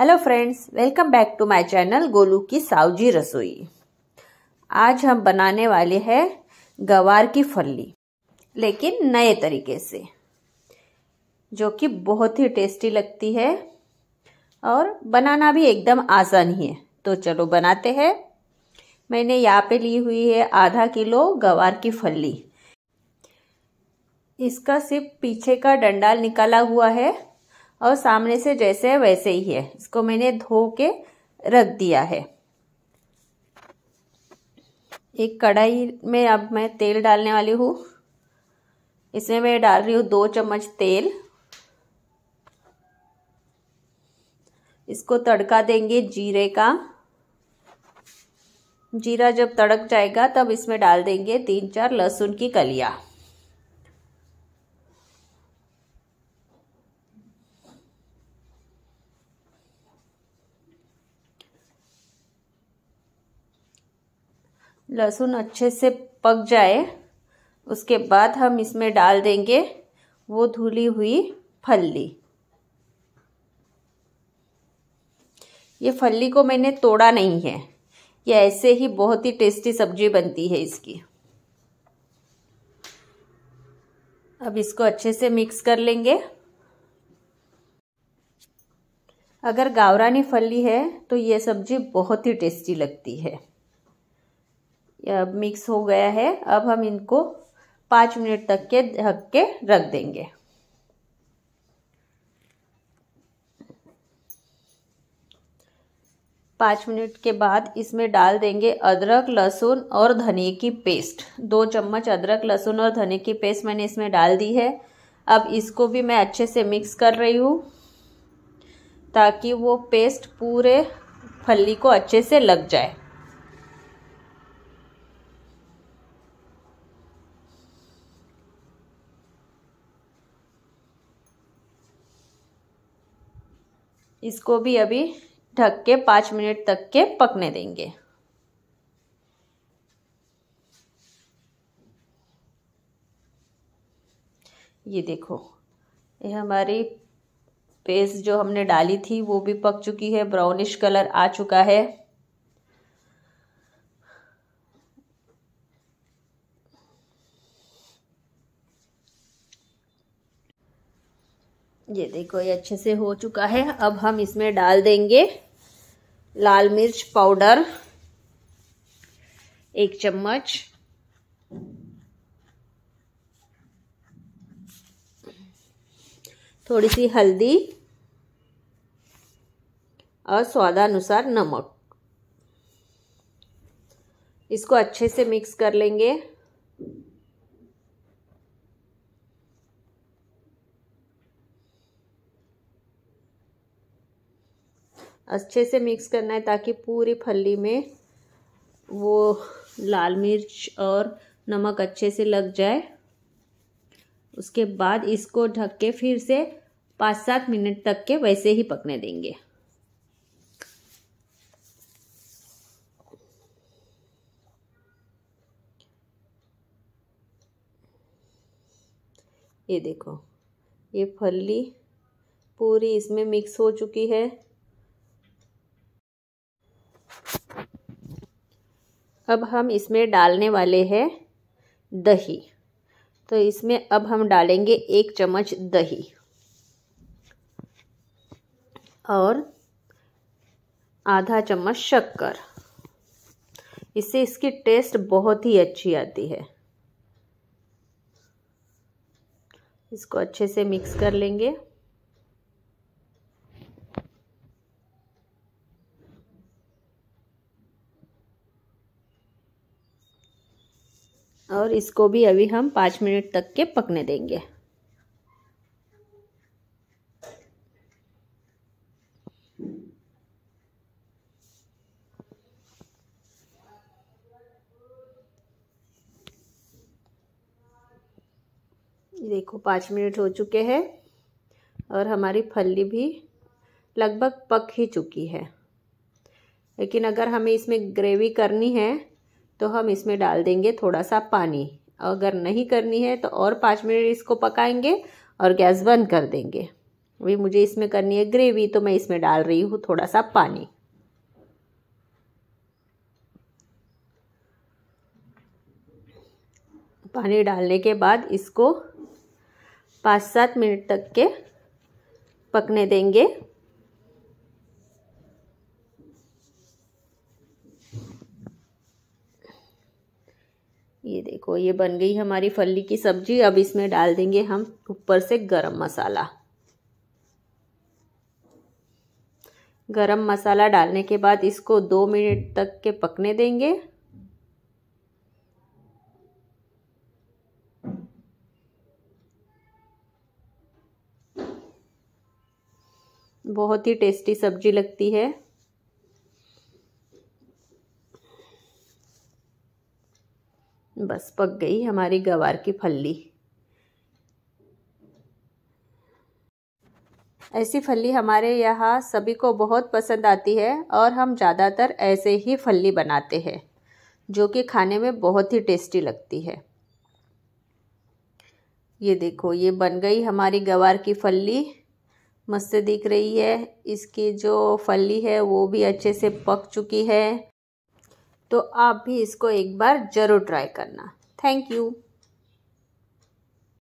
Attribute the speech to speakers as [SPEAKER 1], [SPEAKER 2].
[SPEAKER 1] hello friends welcome back to my channel Golu की सावजी रसोई आज हम बनाने वाले हैं गवार की फली लेकिन नए तरीके से जो कि बहुत ही टेस्टी लगती है और बनाना भी एकदम आसान ही है तो चलो बनाते हैं मैंने यहाँ पे ली हुई है आधा किलो गवार की फली इसका सिर्फ पीछे का डंडाल निकाला हुआ है और सामने से जैसे है वैसे ही है इसको मैंने धो के रख दिया है एक कढ़ाई में अब मैं तेल डालने वाली हूँ इसमें मैं डाल रही हूँ दो चम्मच तेल इसको तड़का देंगे जीरे का जीरा जब तड़क जाएगा तब इसमें डाल देंगे तीन चार लहसुन की कलिया लहसुन अच्छे से पक जाए उसके बाद हम इसमें डाल देंगे वो धुली हुई फल्ली ये फल्ली को मैंने तोड़ा नहीं है ये ऐसे ही बहुत ही टेस्टी सब्जी बनती है इसकी अब इसको अच्छे से मिक्स कर लेंगे अगर गावरानी फली है तो ये सब्जी बहुत ही टेस्टी लगती है मिक्स हो गया है अब हम इनको पाँच मिनट तक के ढक के रख देंगे पाँच मिनट के बाद इसमें डाल देंगे अदरक लहसुन और धनिए की पेस्ट दो चम्मच अदरक लहसुन और धनिए की पेस्ट मैंने इसमें डाल दी है अब इसको भी मैं अच्छे से मिक्स कर रही हूँ ताकि वो पेस्ट पूरे फली को अच्छे से लग जाए इसको भी अभी ढक के पाँच मिनट तक के पकने देंगे ये देखो ये हमारी पेस्ट जो हमने डाली थी वो भी पक चुकी है ब्राउनिश कलर आ चुका है ये देखो ये अच्छे से हो चुका है अब हम इसमें डाल देंगे लाल मिर्च पाउडर एक चम्मच थोड़ी सी हल्दी और स्वादानुसार नमक इसको अच्छे से मिक्स कर लेंगे अच्छे से मिक्स करना है ताकि पूरी फली में वो लाल मिर्च और नमक अच्छे से लग जाए उसके बाद इसको ढक के फिर से पाँच सात मिनट तक के वैसे ही पकने देंगे ये देखो ये फली पूरी इसमें मिक्स हो चुकी है अब हम इसमें डालने वाले हैं दही तो इसमें अब हम डालेंगे एक चम्मच दही और आधा चम्मच शक्कर इससे इसकी टेस्ट बहुत ही अच्छी आती है इसको अच्छे से मिक्स कर लेंगे और इसको भी अभी हम पाँच मिनट तक के पकने देंगे देखो पाँच मिनट हो चुके हैं और हमारी फली भी लगभग पक ही चुकी है लेकिन अगर हमें इसमें ग्रेवी करनी है तो हम इसमें डाल देंगे थोड़ा सा पानी अगर नहीं करनी है तो और पाँच मिनट इसको पकाएंगे और गैस बंद कर देंगे अभी मुझे इसमें करनी है ग्रेवी तो मैं इसमें डाल रही हूँ थोड़ा सा पानी पानी डालने के बाद इसको पाँच सात मिनट तक के पकने देंगे ये बन गई हमारी फल्ली की सब्जी अब इसमें डाल देंगे हम ऊपर से गरम मसाला गरम मसाला डालने के बाद इसको दो मिनट तक के पकने देंगे बहुत ही टेस्टी सब्जी लगती है बस पक गई हमारी गवार की फल्ली ऐसी फल्ली हमारे यहाँ सभी को बहुत पसंद आती है और हम ज़्यादातर ऐसे ही फल्ली बनाते हैं जो कि खाने में बहुत ही टेस्टी लगती है ये देखो ये बन गई हमारी गवार की फल्ली मस्त दिख रही है इसकी जो फली है वो भी अच्छे से पक चुकी है तो आप भी इसको एक बार ज़रूर ट्राई करना थैंक यू